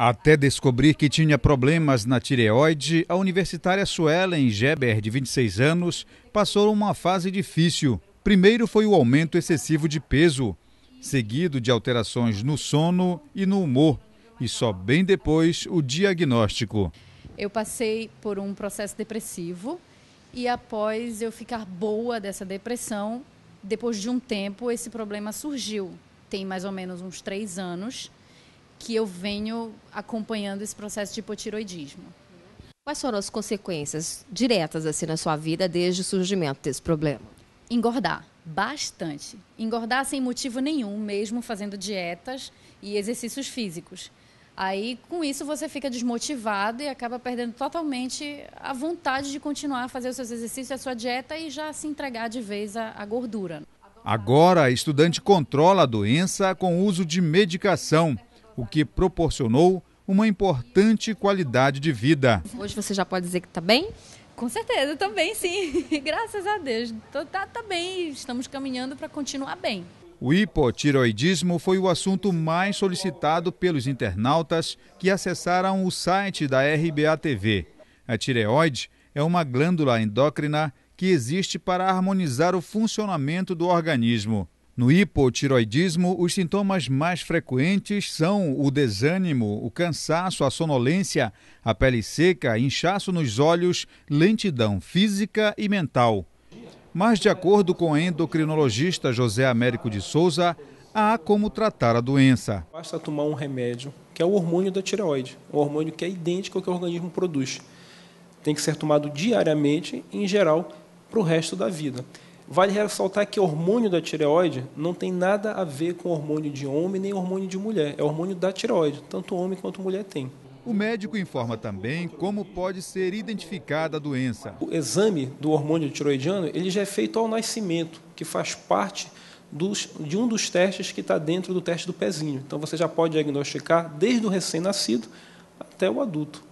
Até descobrir que tinha problemas na tireoide, a universitária Suelen Geber, de 26 anos, passou uma fase difícil. Primeiro foi o aumento excessivo de peso, seguido de alterações no sono e no humor, e só bem depois o diagnóstico. Eu passei por um processo depressivo e após eu ficar boa dessa depressão, depois de um tempo esse problema surgiu. Tem mais ou menos uns três anos que eu venho acompanhando esse processo de hipotiroidismo. Quais foram as consequências diretas assim na sua vida desde o surgimento desse problema? Engordar, bastante. Engordar sem motivo nenhum, mesmo fazendo dietas e exercícios físicos. Aí, com isso, você fica desmotivado e acaba perdendo totalmente a vontade de continuar a fazer os seus exercícios, a sua dieta e já se entregar de vez à, à gordura. Agora, a estudante controla a doença com o uso de medicação o que proporcionou uma importante qualidade de vida. Hoje você já pode dizer que está bem? Com certeza, também sim. Graças a Deus. Está tá bem, estamos caminhando para continuar bem. O hipotiroidismo foi o assunto mais solicitado pelos internautas que acessaram o site da RBA TV. A tireoide é uma glândula endócrina que existe para harmonizar o funcionamento do organismo. No hipotiroidismo, os sintomas mais frequentes são o desânimo, o cansaço, a sonolência, a pele seca, inchaço nos olhos, lentidão física e mental. Mas, de acordo com o endocrinologista José Américo de Souza, há como tratar a doença. Basta tomar um remédio, que é o hormônio da tireoide, um hormônio que é idêntico ao que o organismo produz. Tem que ser tomado diariamente, em geral, para o resto da vida. Vale ressaltar que hormônio da tireoide não tem nada a ver com hormônio de homem nem hormônio de mulher. É hormônio da tireoide, tanto homem quanto mulher tem. O médico informa também como pode ser identificada a doença. O exame do hormônio tiroidiano ele já é feito ao nascimento, que faz parte dos, de um dos testes que está dentro do teste do pezinho. Então você já pode diagnosticar desde o recém-nascido até o adulto.